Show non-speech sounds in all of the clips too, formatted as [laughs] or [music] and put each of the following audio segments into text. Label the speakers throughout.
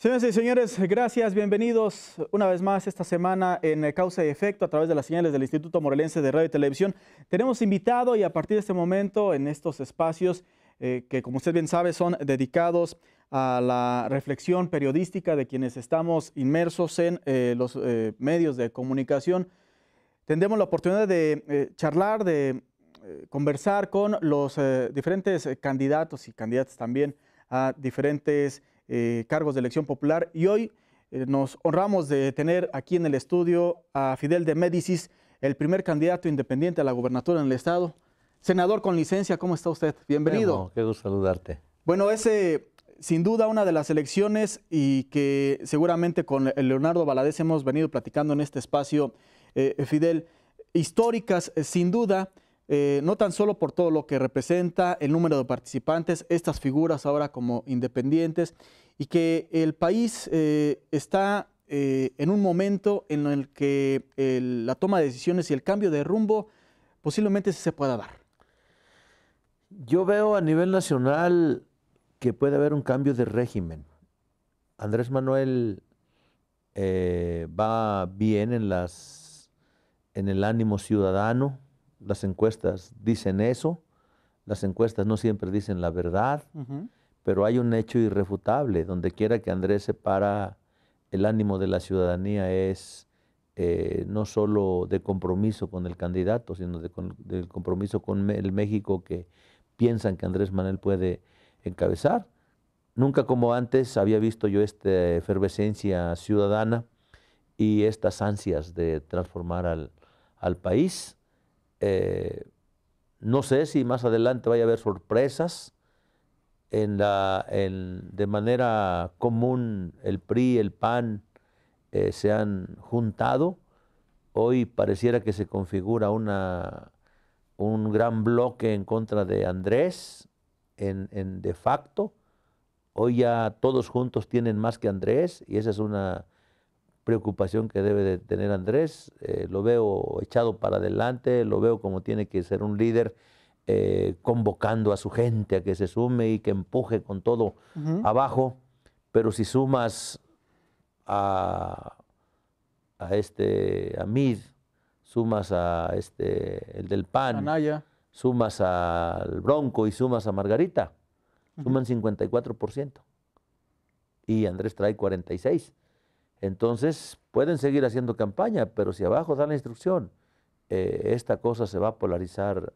Speaker 1: Señoras y señores, gracias, bienvenidos una vez más esta semana en Causa y Efecto a través de las señales del Instituto Morelense de Radio y Televisión. Tenemos invitado y a partir de este momento en estos espacios eh, que como usted bien sabe son dedicados a la reflexión periodística de quienes estamos inmersos en eh, los eh, medios de comunicación, tendremos la oportunidad de charlar, de conversar con los diferentes candidatos y candidatas también a diferentes eh, cargos de elección popular. Y hoy eh, nos honramos de tener aquí en el estudio a Fidel de Médicis, el primer candidato independiente a la gobernatura en el Estado. Senador con licencia, ¿cómo está usted? Bienvenido.
Speaker 2: qué gusto saludarte.
Speaker 1: Bueno, ese sin duda una de las elecciones y que seguramente con Leonardo Valadez hemos venido platicando en este espacio, eh, Fidel, históricas sin duda, no tan solo por todo lo que representa el número de participantes, estas figuras ahora como independientes y que el país eh, está eh, en un momento en el que la toma de decisiones y el cambio de rumbo posiblemente se pueda dar. Yo veo
Speaker 2: a nivel nacional que puede haber un cambio de régimen. Andrés Manuel eh, va bien en, las, en el ánimo ciudadano, las encuestas dicen eso, las encuestas no siempre dicen la verdad. Pero hay un hecho irrefutable, donde quiera que Andrés se para, el ánimo de la ciudadanía es eh, no solo de compromiso con el candidato, sino de del compromiso con el México que piensan que Andrés Manuel puede encabezar. Nunca como antes había visto yo esta efervescencia ciudadana y estas ansias de transformar al, país. Eh, no sé si más adelante vaya a haber sorpresas, en la, de manera común el PRI, el PAN eh, se han juntado, hoy pareciera que se configura una, un gran bloque en contra de Andrés, en, de facto. Hoy ya todos juntos tienen más que Andrés y esa es una preocupación que debe de tener Andrés. Eh, lo veo echado para adelante, lo veo como tiene que ser un líder eh, convocando a su gente a que se sume y que empuje con todo abajo, pero si sumas a, a este, a sumas a este, el del PAN, sumas al Bronco y sumas a Margarita, suman 54%. Y Andrés trae 46%. Entonces, pueden seguir haciendo campaña, pero si abajo dan la instrucción, eh, esta cosa se va a polarizar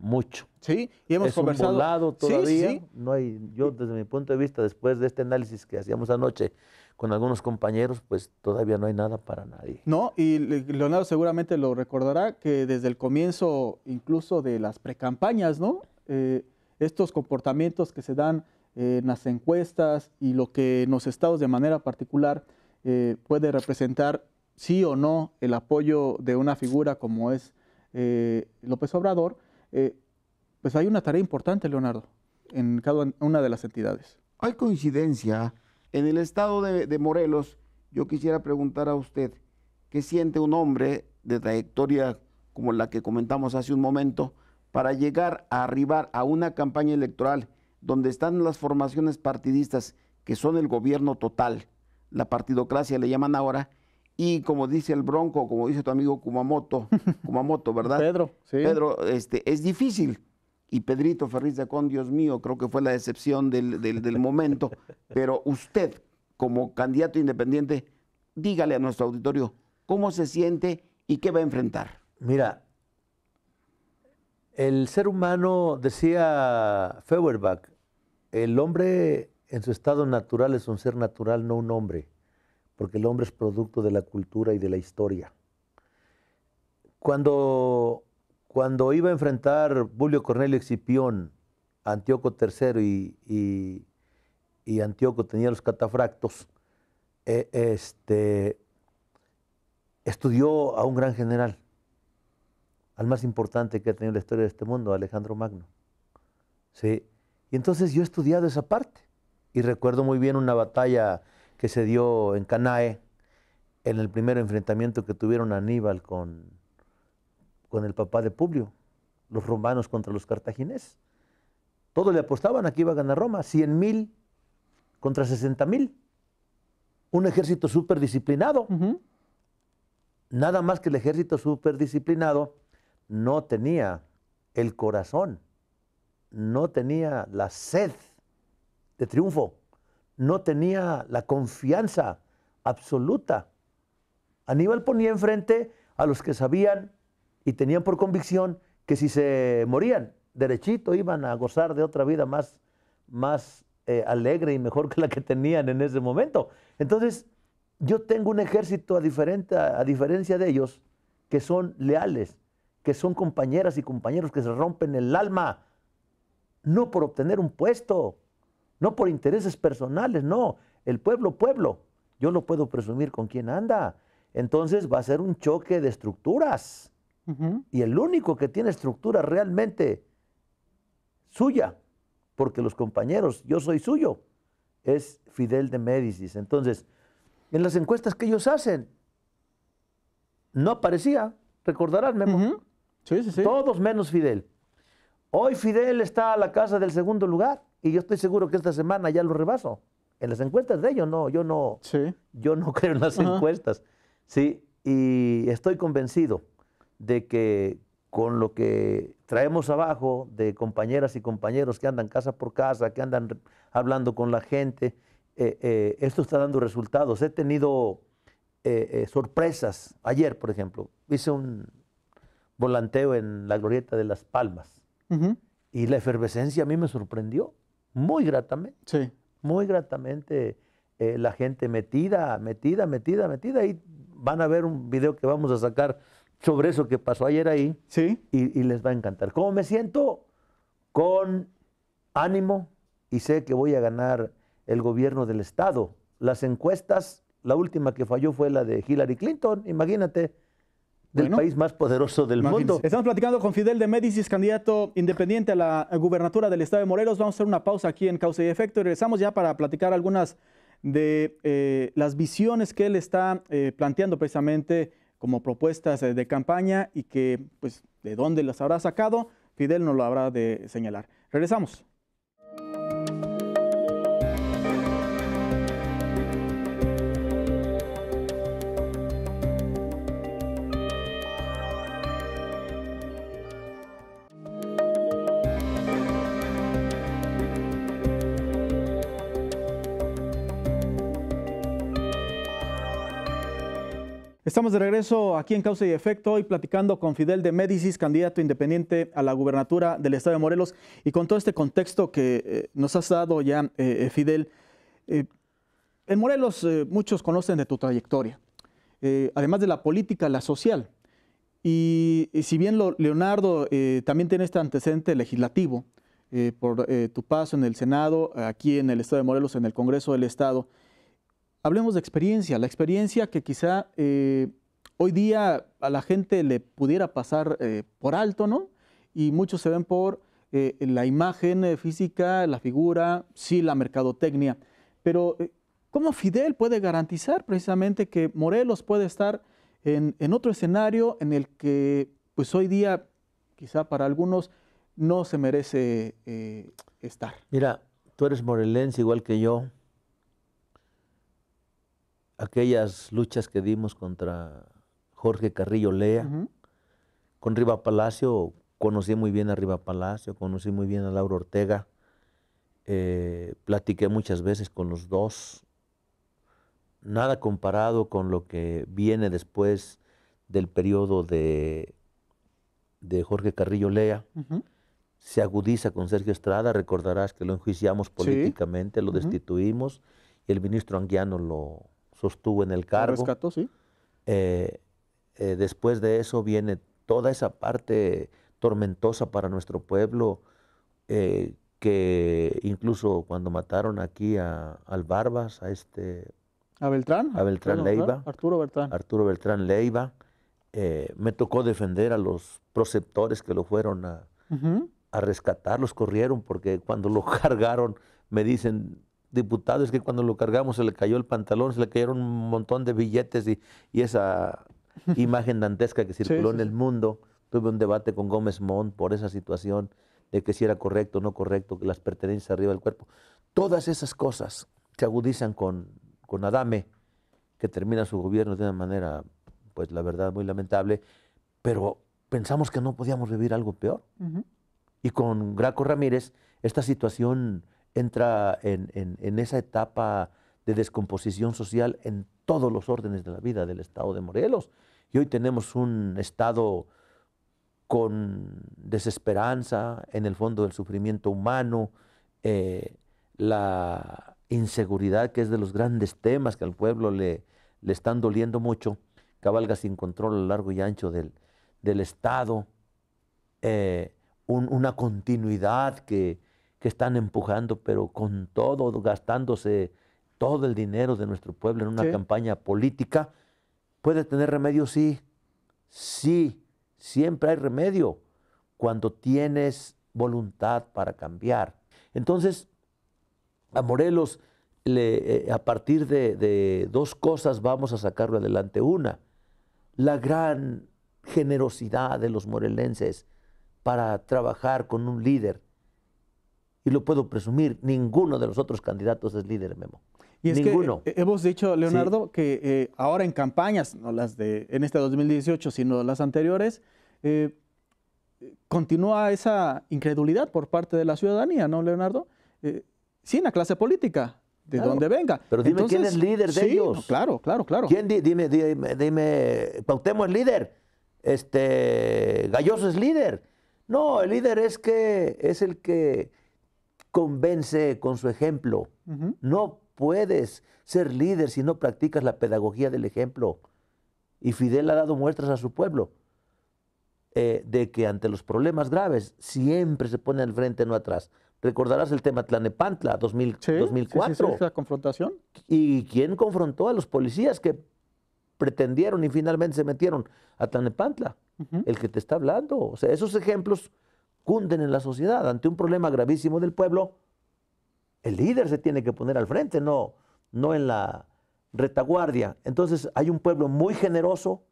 Speaker 2: mucho. Sí, y hemos conversado. Un todavía. No hay, yo desde mi punto de vista, después de este análisis que hacíamos anoche con algunos compañeros, pues todavía no hay nada para nadie.
Speaker 1: No, y Leonardo seguramente lo recordará que desde el comienzo incluso de las precampañas, ¿no? Eh, estos comportamientos que se dan eh, en las encuestas y lo que en los estados de manera particular eh, puede representar sí o no el apoyo de una figura como es eh, López Obrador, eh, pues hay una tarea importante, Leonardo, en cada una de las entidades. Hay coincidencia. En el estado de, de
Speaker 3: Morelos, yo quisiera preguntar a usted, ¿qué siente un hombre de trayectoria como la que comentamos hace un momento para llegar a arribar a una campaña electoral donde están las formaciones partidistas que son el gobierno total, la partidocracia le llaman ahora, y como dice el Bronco, como dice tu amigo Kumamoto, [laughs] Kumamoto, ¿verdad? Pedro, sí. Pedro, este, es difícil. Y Pedrito Ferriz de Acón, Dios mío, creo que fue la excepción del momento. [laughs] Pero usted, como candidato independiente, dígale a nuestro auditorio cómo se siente y qué va a enfrentar.
Speaker 2: Mira, el ser humano, decía Feuerbach, el hombre en su estado natural es un ser natural, no un hombre porque el hombre es producto de la cultura y de la historia. Cuando, cuando iba a enfrentar Julio Cornelio Excipión a Antíoco III y, y, Antíoco tenía los catafractos, e, este, estudió a un gran general, al más importante que ha tenido la historia de este mundo, Alejandro Magno. ¿Sí? Y entonces yo he estudiado esa parte y recuerdo muy bien una batalla que se dio en Canae, en el primer enfrentamiento que tuvieron Aníbal con, con el papá de Publio, los romanos contra los cartagineses. Todos le apostaban a que iba a ganar Roma, 100 mil contra 60 mil. Un ejército súper disciplinado. Nada más que el ejército súper disciplinado no tenía el corazón, no tenía la sed de triunfo no tenía la confianza absoluta. Aníbal ponía enfrente a los que sabían y tenían por convicción que si se morían derechito iban a gozar de otra vida más, más eh, alegre y mejor que la que tenían en ese momento. Entonces, yo tengo un ejército a, diferente, a, diferencia de ellos que son leales, que son compañeras y compañeros que se rompen el alma, no por obtener un puesto, no por intereses personales, no, el pueblo, pueblo, yo no puedo presumir con quién anda. Entonces va a ser un choque de estructuras. Y el único que tiene estructura realmente suya, porque los compañeros, yo soy suyo, es Fidel de Médicis. Entonces, en las encuestas que ellos hacen, no aparecía, recordarán, Memo. sí, sí, sí. Todos menos Fidel. Hoy Fidel está a la casa del segundo lugar. Y yo estoy seguro que esta semana ya lo rebaso. En las encuestas de ellos, no, yo no, sí. yo no [laughs] creo en las encuestas. Sí, y estoy convencido de que con lo que traemos abajo de compañeras y compañeros que andan casa por casa, que andan hablando con la gente, eh, eh, esto está dando resultados. He tenido eh, sorpresas. Ayer, por ejemplo, hice un volanteo en la glorieta de Las Palmas y la efervescencia a mí me sorprendió muy gratamente. Sí. Muy gratamente eh, la gente metida, metida, metida, metida. Y van a ver un video que vamos a sacar sobre eso que pasó ayer ahí. Sí. Y, y, les va a encantar. ¿Cómo me siento? Con ánimo y sé que voy a ganar el gobierno del Estado. Las encuestas,
Speaker 1: la última que falló fue la de Hillary Clinton, imagínate
Speaker 2: del país más poderoso del mundo. Estamos
Speaker 1: platicando con Fidel de Médicis, candidato independiente a la gubernatura del estado de Morelos. Vamos a hacer una pausa aquí en Causa y Efecto y regresamos ya para platicar algunas de eh, las visiones que él está eh, planteando precisamente como propuestas eh, de campaña y que, pues, de dónde las habrá sacado, Fidel nos lo habrá de señalar. Regresamos. Estamos de regreso aquí en Causa y Efecto, hoy platicando con Fidel de Médicis, candidato independiente a la gubernatura del Estado de Morelos. Y con todo este contexto que eh, nos has dado ya, eh, eh, Fidel, en Morelos muchos conocen de tu trayectoria, además de la política, la social. Y, si bien Leonardo también tiene este antecedente legislativo por tu paso en el Senado, aquí en el Estado de Morelos, en el Congreso del Estado, hablemos de experiencia, la experiencia que quizá eh, hoy día a la gente le pudiera pasar eh, por alto, ¿no? Y muchos se ven por eh, la imagen física, la figura, sí, la mercadotecnia. Pero, ¿cómo Fidel puede garantizar precisamente que Morelos puede estar en, en otro escenario en el que, pues hoy día, quizá para algunos, no se merece estar?
Speaker 2: Mira, tú eres morelense igual que yo aquellas luchas que dimos contra Jorge Carrillo Lea, con Riva Palacio, conocí muy bien a Riva Palacio, conocí muy bien a Laura Ortega, eh, platiqué muchas veces con los dos, nada comparado con lo que viene después del periodo de, de Jorge Carrillo Lea. Se agudiza con Sergio Estrada, recordarás que lo enjuiciamos políticamente, lo destituimos, y el ministro Anguiano lo, sostuvo en el cargo. sí. Eh, eh, después de eso viene toda esa parte tormentosa para nuestro pueblo, eh, que incluso cuando mataron aquí a, al Barbas, a este... A Beltrán.
Speaker 1: A Beltrán Leiva. Arturo
Speaker 2: Beltrán. Arturo Beltrán Leiva. me tocó defender a los proceptores que lo fueron a, a rescatar, los corrieron porque cuando lo [laughs] cargaron me dicen, diputado es que cuando lo cargamos se le cayó el pantalón, se le cayeron un montón de billetes y, esa [laughs] imagen dantesca que circuló en el mundo. Tuve un debate con Gómez Montt por esa situación de que si era correcto o no correcto, que las pertenencias arriba del cuerpo. Todas esas cosas se agudizan con, con Adame, que termina su gobierno de una manera, pues la verdad, muy lamentable, pero pensamos que no podíamos vivir algo peor. Y con Graco Ramírez, esta situación entra en, esa etapa de descomposición social en todos los órdenes de la vida del Estado de Morelos. Y hoy tenemos un Estado con desesperanza, en el fondo del sufrimiento humano, eh, la inseguridad, que es de los grandes temas que al pueblo le, le están doliendo mucho, cabalga sin control a lo largo y ancho del, Estado, eh, una continuidad que, que están empujando, pero con todo, gastándose todo el dinero de nuestro pueblo en una campaña política, ¿puede tener remedio? Sí, sí, siempre hay remedio cuando tienes voluntad para cambiar. Entonces, a Morelos, eh, a partir de, de dos cosas vamos a sacarlo adelante. Una, la gran generosidad de los morelenses para trabajar con un líder y lo puedo presumir, ninguno de los otros candidatos es líder, Memo. Y ninguno. Eh, hemos dicho, Leonardo,
Speaker 1: que eh, ahora en campañas, no las de en este 2018, sino las anteriores, eh, continúa esa incredulidad por parte de la ciudadanía, ¿no, Leonardo? sin la clase política, de donde venga. Pero dime quién es líder de ellos. claro, claro, claro. ¿Quién
Speaker 2: dime, dime, dime, Pautemo es líder, este, Galloso es líder. No, el líder es que es el que convence con su ejemplo. No puedes ser líder si no practicas la pedagogía del ejemplo. Y Fidel ha dado muestras a su pueblo eh, de que ante los problemas graves siempre se pone al frente, no atrás. Recordarás el tema Tlanepantla 2004.
Speaker 1: confrontación.
Speaker 2: ¿Y quién confrontó a los policías que pretendieron y finalmente se metieron a Tlanepantla? El que te está hablando. O sea, esos ejemplos cunden en la sociedad. Ante un problema gravísimo del pueblo, el líder se tiene que poner al frente, no, no en la retaguardia. Entonces hay un pueblo muy generoso,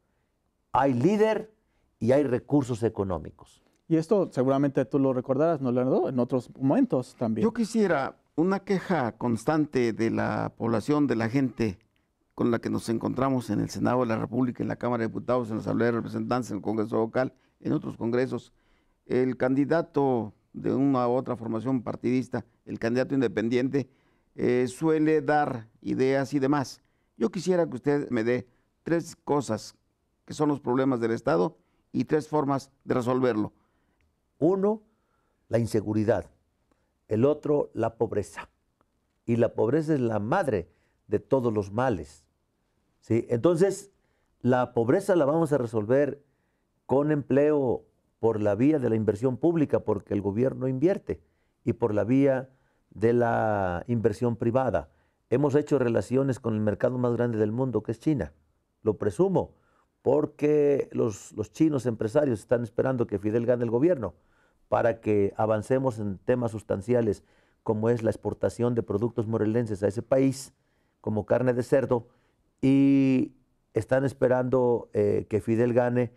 Speaker 2: hay líder y hay recursos económicos.
Speaker 1: Y esto seguramente tú lo recordarás, ¿no, Leonardo? En otros momentos también. Yo quisiera una queja constante de la población, de la gente
Speaker 3: con la que nos encontramos en el Senado de la República, en la Cámara de Diputados, en la Asamblea de Representantes, en el Congreso Local, en otros congresos, el candidato de una u otra formación partidista, el candidato independiente, eh, suele dar ideas y demás. Yo quisiera que usted me dé tres cosas que son los problemas del Estado y tres
Speaker 2: formas de resolverlo. Uno, la inseguridad. El otro, la pobreza. Y la pobreza es la madre de todos los males. ¿sí? Entonces, la pobreza la vamos a resolver con empleo por la vía de la inversión pública, porque el gobierno invierte, y por la vía de la inversión privada. Hemos hecho relaciones con el mercado más grande del mundo, que es China. Lo presumo, porque los, chinos empresarios están esperando que Fidel gane el gobierno para que avancemos en temas sustanciales como es la exportación de productos morelenses a ese país, como carne de cerdo, y están esperando eh, que Fidel gane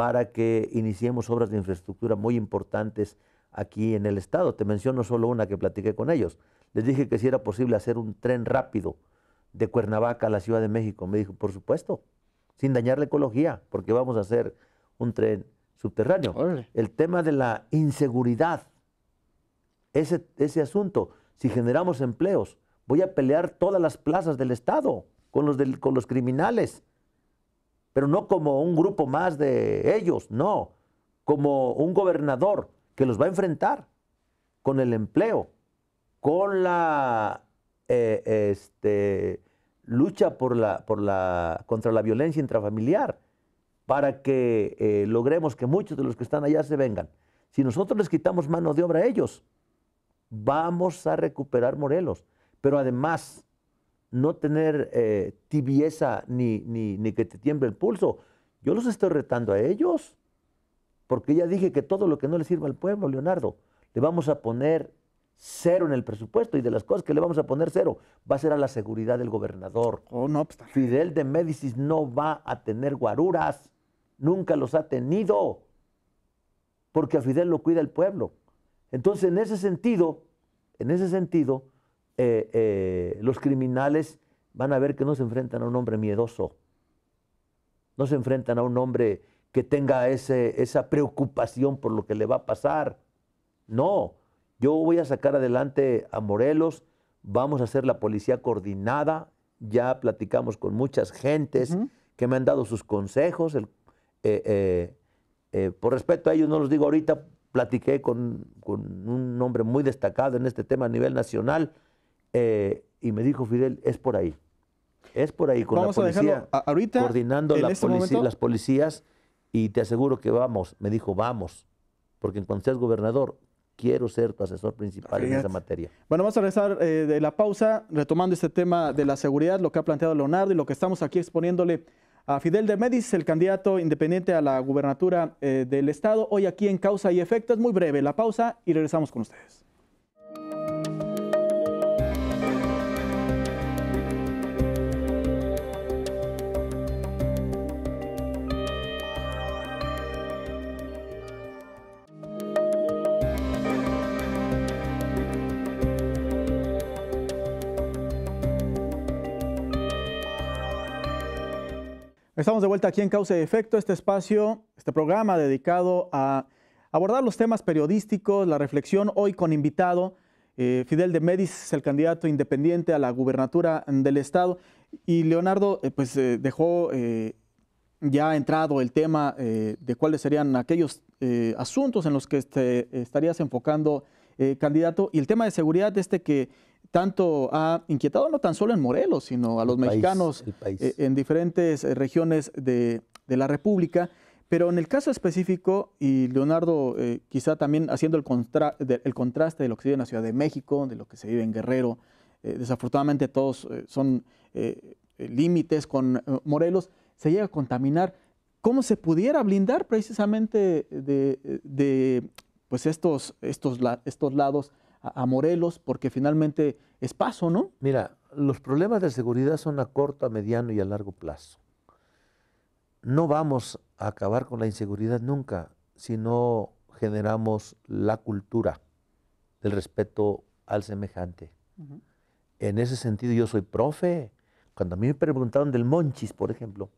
Speaker 2: para que iniciemos obras de infraestructura muy importantes aquí en el estado. Te menciono solo una que platiqué con ellos. Les dije que si era posible hacer un tren rápido de Cuernavaca a la Ciudad de México. Me dijo, por supuesto, sin dañar la ecología, porque vamos a hacer un tren subterráneo. El tema de la inseguridad, ese, ese asunto, si generamos empleos, voy a pelear todas las plazas del Estado con los criminales pero no como un grupo más de ellos, no, como un gobernador que los va a enfrentar con el empleo, con la eh, este, lucha por la, contra la violencia intrafamiliar, para que eh, logremos que muchos de los que están allá se vengan. Si nosotros les quitamos mano de obra a ellos, vamos a recuperar Morelos. Pero además, no tener eh, tibieza ni, ni, que te tiemble el pulso. Yo los estoy retando a ellos, porque ya dije que todo lo que no le sirva al pueblo, Leonardo, le vamos a poner cero en el presupuesto y de las cosas que le vamos a poner cero va a ser a la seguridad del gobernador. Oh, pues, Fidel de Médicis no va a tener guaruras, nunca los ha tenido, porque a Fidel lo cuida el pueblo. Entonces, en ese sentido, en ese sentido, eh, eh, los criminales van a ver que no se enfrentan a un hombre miedoso, no se enfrentan a un hombre que tenga ese, esa preocupación por lo que le va a pasar. No, yo voy a sacar adelante a Morelos, vamos a hacer la policía coordinada, ya platicamos con muchas gentes que me han dado sus consejos. Eh, por respeto a ellos, no los digo ahorita, platiqué con, con, un hombre muy destacado en este tema a nivel nacional, eh, y me dijo Fidel, es por ahí. Es por ahí, con la policía, ahorita, coordinando este las policías, y te aseguro que vamos. Me dijo, vamos, porque en cuanto seas gobernador, quiero ser tu asesor principal en esa materia.
Speaker 1: Bueno, vamos a regresar eh, de la pausa, retomando este tema de la seguridad, lo que ha planteado Leonardo y lo que estamos aquí exponiéndole a Fidel de Medis, el candidato independiente a la gubernatura eh, del Estado, hoy aquí en Causa y efecto es Muy breve la pausa y regresamos con ustedes. Estamos de vuelta aquí en Causa y Efecto, este espacio, este programa dedicado a abordar los temas periodísticos, la reflexión hoy con invitado eh, Fidel de Medis, el candidato independiente a la gubernatura del estado. Y Leonardo, eh, pues eh, dejó ya entrado el tema de cuáles serían aquellos asuntos en los que te este, estarías enfocando, candidato. Y el tema de seguridad, este que tanto ha inquietado no tan solo en Morelos, sino a los mexicanos eh, en diferentes eh, regiones de, la República. Pero en el caso específico, y Leonardo eh, quizá también haciendo el, contraste de lo que se vive en la Ciudad de México, de lo que se vive en Guerrero, desafortunadamente todos son límites con Morelos, se llega a contaminar. ¿Cómo se pudiera blindar precisamente de, pues estos, estos lados? a, Morelos, porque finalmente es paso, ¿no? Mira, los problemas de seguridad son a corto, a mediano
Speaker 2: y a largo plazo. No vamos a acabar con la inseguridad nunca si no generamos la cultura del respeto al semejante. En ese sentido yo soy profe. Cuando a mí me preguntaron del Monchis, por ejemplo,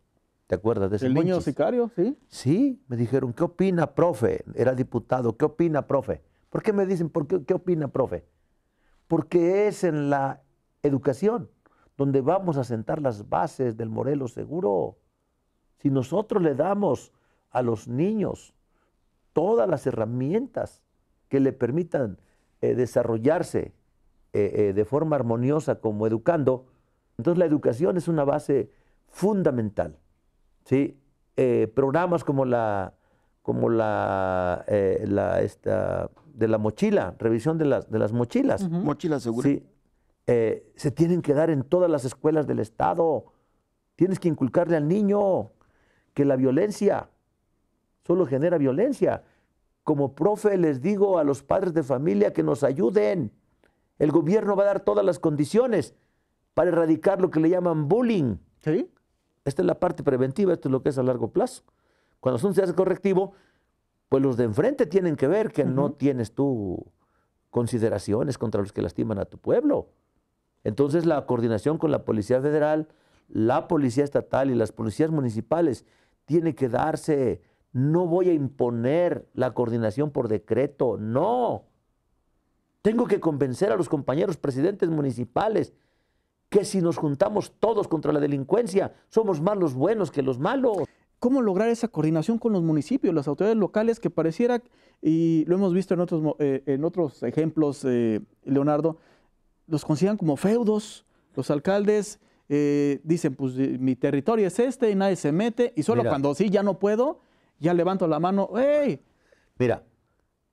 Speaker 2: ¿te acuerdas de ese ¿El Monchis? niño
Speaker 1: sicario? Sí.
Speaker 2: Sí, me dijeron, ¿qué opina, profe? Era diputado, ¿qué opina, profe? ¿Por qué me dicen, por qué, opina, profe? Porque es en la educación donde vamos a sentar las bases del Morelos seguro. Si nosotros le damos a los niños todas las herramientas que le permitan eh, desarrollarse eh, eh, de forma armoniosa como educando, entonces la educación es una base fundamental. ¿sí? programas como la, como la esta, de la mochila, revisión de las, de las mochilas. Uh Sí. Eh, se tienen que dar en todas las escuelas del Estado. Tienes que inculcarle al niño que la violencia solo genera violencia. Como profe les digo a los padres de familia que nos ayuden. El gobierno va a dar todas las condiciones para erradicar lo que le llaman bullying. ¿Sí? Esta es la parte preventiva, esto es lo que es a largo plazo. Cuando son se hace correctivo, pues los de enfrente tienen que ver que no tienes tú consideraciones contra los que lastiman a tu pueblo. Entonces la coordinación con la Policía Federal, la Policía Estatal y las policías municipales tiene que darse. No voy a imponer la coordinación por decreto, no. Tengo que convencer a los compañeros presidentes municipales que si nos juntamos todos contra la delincuencia,
Speaker 1: somos más los buenos que los malos cómo lograr esa coordinación con los municipios, las autoridades locales, que pareciera, y lo hemos visto en otros, eh, en otros ejemplos, eh, Leonardo, los consideran como feudos, los alcaldes eh, dicen, pues mi territorio es este y nadie se mete, y solo cuando sí ya no puedo, ya levanto la mano, ¡hey! Mira,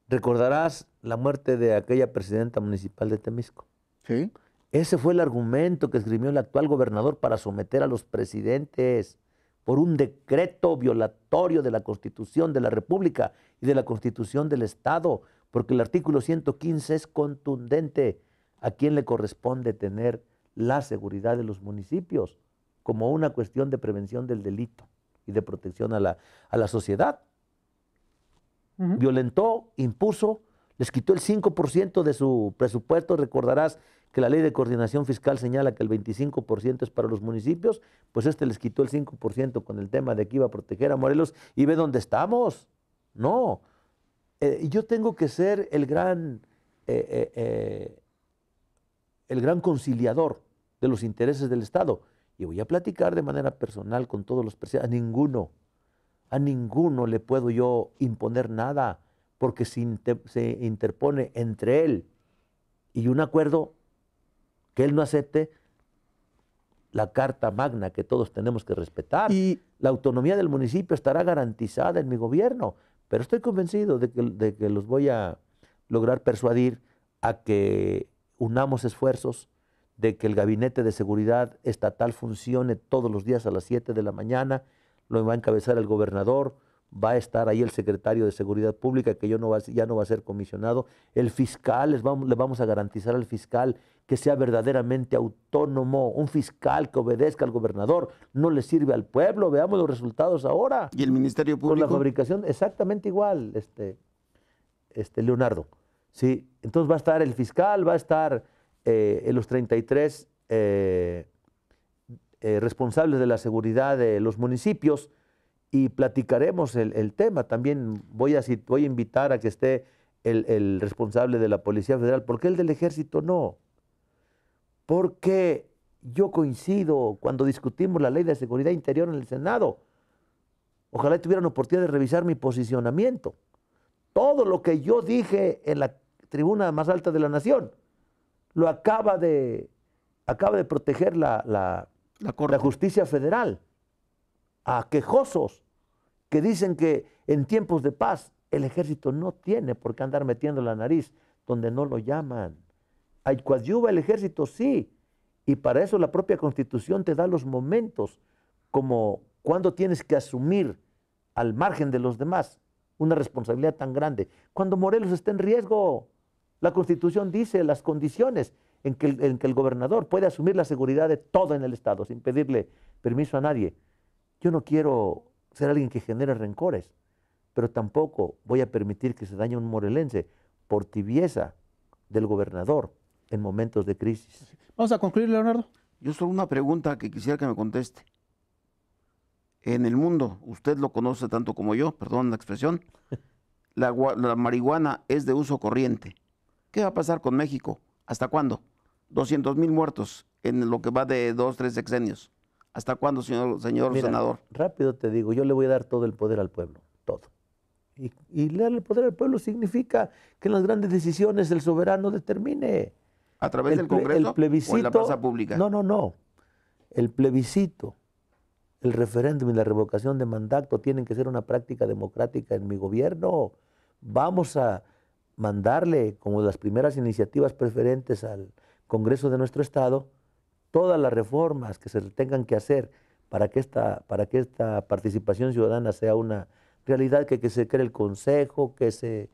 Speaker 1: recordarás la muerte de aquella presidenta municipal de
Speaker 2: Temisco. Sí. Ese fue el argumento que esgrimió el actual gobernador para someter a los presidentes por un decreto violatorio de la Constitución de la República y de la Constitución del Estado, porque el artículo 115 es contundente a quien le corresponde tener la seguridad de los municipios como una cuestión de prevención del delito y de protección a la, sociedad. Violentó, impuso, les quitó el 5% de su presupuesto, recordarás, que la ley de coordinación fiscal señala que el 25% es para los municipios, pues este les quitó el 5% con el tema de que iba a proteger a Morelos y ve dónde estamos. No, eh, yo tengo que ser el gran, eh, eh, el gran conciliador de los intereses del Estado. Y voy a platicar de manera personal con todos los presidentes. A ninguno, a ninguno le puedo yo imponer nada, porque se interpone entre él y un acuerdo que él no acepte la carta magna que todos tenemos que respetar. Y la autonomía del municipio estará garantizada en mi gobierno, pero estoy convencido de que, de que los voy a lograr persuadir a que unamos esfuerzos, de que el gabinete de seguridad estatal funcione todos los días a las 7 de la mañana, lo va a encabezar el gobernador, va a estar ahí el secretario de Seguridad Pública, que yo no va, ya no va a ser comisionado, el fiscal, les vamos, le vamos a garantizar al fiscal que sea verdaderamente autónomo, un fiscal que obedezca al gobernador, no le sirve al pueblo, veamos los resultados ahora. ¿Y el Ministerio Público? Con la fabricación, exactamente igual, este, este Leonardo. ¿sí? Entonces va a estar el fiscal, va a estar eh, en los 33 eh, eh, responsables de la seguridad de los municipios, y platicaremos el, tema. También voy a, invitar a que esté el, responsable de la Policía Federal. porque el del Ejército no? Porque yo coincido cuando discutimos la ley de seguridad interior en el Senado. Ojalá tuvieran oportunidad de revisar mi posicionamiento. Todo lo que yo dije en la tribuna más alta de la nación lo acaba de, proteger la justicia federal a quejosos que dicen que en tiempos de paz el ejército no tiene por qué andar metiendo la nariz donde no lo llaman. Coadyuva el ejército, sí, y para eso la propia constitución te da los momentos, como cuando tienes que asumir al margen de los demás una responsabilidad tan grande. Cuando Morelos está en riesgo, la constitución dice las condiciones en que el gobernador puede asumir la seguridad de todo en el Estado sin pedirle permiso a nadie. Yo no quiero ser alguien que genere rencores, pero tampoco voy a permitir que se dañe un morelense por tibieza del gobernador en momentos de crisis. Vamos a concluir, Leonardo. Yo solo una pregunta que quisiera que me conteste.
Speaker 3: En el mundo, usted lo conoce tanto como yo, perdón la expresión, la, marihuana es de uso corriente. ¿Qué va a pasar con México? ¿Hasta cuándo? 200 mil muertos en lo que va de dos, tres sexenios. ¿Hasta cuándo,
Speaker 2: señor, senador? Rápido te digo, yo le voy a dar todo el poder al pueblo, todo. Y, darle el poder al pueblo significa que las grandes decisiones el soberano determine. ¿A través del Congreso plebiscito, o en la plaza pública? No, no, no. El plebiscito, el referéndum y la revocación de mandato tienen que ser una práctica democrática en mi gobierno. Vamos a mandarle, como las primeras iniciativas preferentes al Congreso de nuestro Estado, todas las reformas que se tengan que hacer para que esta, para que esta participación ciudadana sea una realidad, que, se cree el Consejo, que se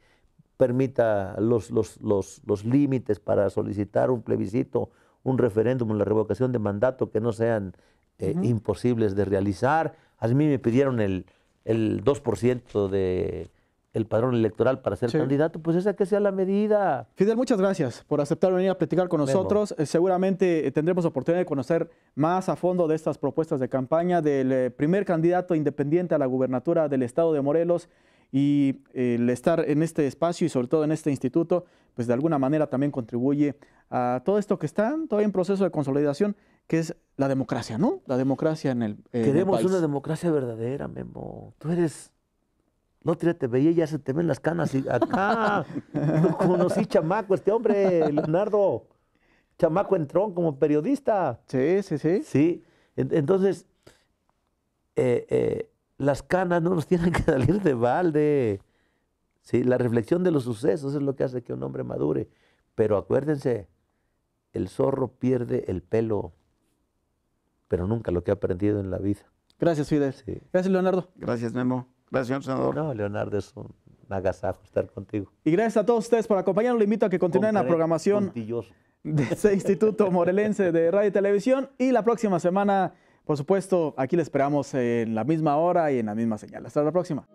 Speaker 2: permita los, los, los, los límites para solicitar un plebiscito, un referéndum, la revocación de mandato, que no sean eh, imposibles de realizar. A mí me pidieron el, el 2% de el padrón electoral para ser candidato,
Speaker 1: pues esa que sea la medida. Fidel, muchas gracias por aceptar venir a platicar con nosotros. Eh, seguramente eh, tendremos oportunidad de conocer más a fondo de estas propuestas de campaña del eh, primer candidato independiente a la gubernatura del estado de Morelos y el estar en este espacio y sobre todo en este instituto, pues de alguna manera también contribuye a todo esto que está todavía en proceso de consolidación, que es la democracia, ¿no? La democracia en el... Queremos una
Speaker 2: democracia verdadera, Memo. Tú eres no, te veía, ya se te ven las canas y acá. [laughs] conocí chamaco, este hombre, Leonardo. Chamaco entró como periodista. Sí, sí, sí. Sí. Entonces, eh, eh, las canas no nos tienen que [laughs] salir de balde. ¿sí? La reflexión de los sucesos es lo que hace que un hombre madure. Pero acuérdense, el zorro pierde el pelo, pero nunca lo que ha aprendido en
Speaker 1: la vida. Gracias, Fidel. Gracias, Leonardo. Gracias, Memo. Gracias, señor senador. No, Leonardo, es un agasajo estar contigo. Y gracias a todos ustedes por acompañarnos. Le invito a que continúen la programación de este Instituto Morelense de Radio y Televisión. Y la próxima semana, por supuesto, aquí le esperamos en la misma hora y en la misma señal. Hasta la próxima.